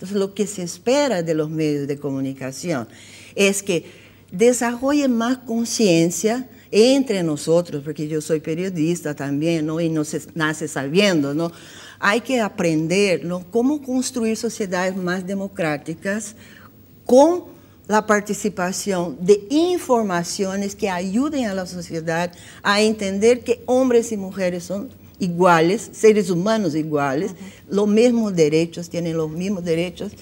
Entonces, lo que se espera de los medios de comunicación es que desarrollen más conciencia entre nosotros, porque yo soy periodista también, ¿no? Y no se nace sabiendo, ¿no? Hay que aprender ¿no? cómo construir sociedades más democráticas con la participación de informaciones que ayuden a la sociedad a entender que hombres y mujeres son iguales, seres humanos iguales, los mismos derechos, tienen los mismos derechos.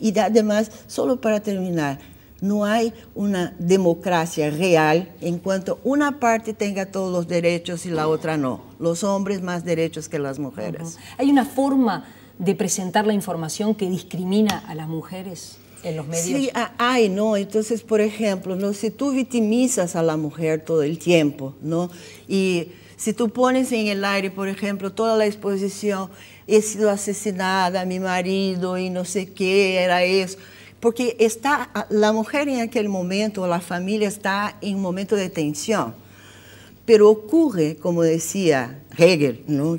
Y además, solo para terminar, no hay una democracia real en cuanto una parte tenga todos los derechos y la otra no. Los hombres más derechos que las mujeres. ¿Hay una forma de presentar la información que discrimina a las mujeres? En los medios. Sí, hay, ¿no? Entonces, por ejemplo, ¿no? si tú victimizas a la mujer todo el tiempo, ¿no? Y si tú pones en el aire, por ejemplo, toda la exposición, he sido asesinada, mi marido y no sé qué, era eso. Porque está, ah, la mujer en aquel momento, la familia está en un momento de tensión. Pero ocurre, como decía Hegel, ¿no?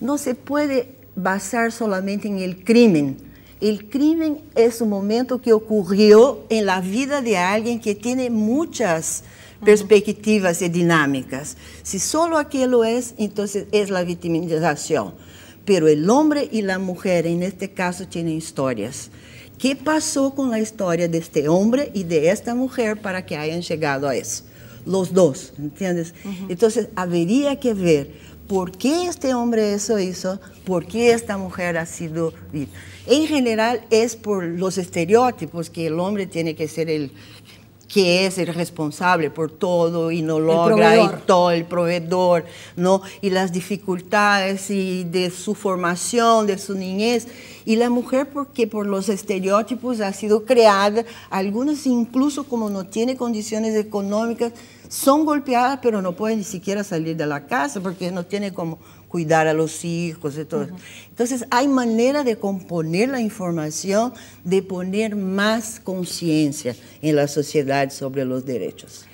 no se puede basar solamente en el crimen, el crimen es un momento que ocurrió en la vida de alguien que tiene muchas perspectivas y dinámicas. Si solo aquello es, entonces es la victimización. Pero el hombre y la mujer en este caso tienen historias. ¿Qué pasó con la historia de este hombre y de esta mujer para que hayan llegado a eso? Los dos, ¿entiendes? Entonces, habría que ver por qué este hombre eso hizo, por qué esta mujer ha sido... En general es por los estereotipos que el hombre tiene que ser el que es el responsable por todo y no logra y todo el proveedor, ¿no? Y las dificultades y de su formación, de su niñez. Y la mujer porque por los estereotipos ha sido creada, algunos incluso como no tiene condiciones económicas, son golpeadas, pero no pueden ni siquiera salir de la casa porque no tienen como cuidar a los hijos y todo. Entonces, hay manera de componer la información, de poner más conciencia en la sociedad sobre los derechos.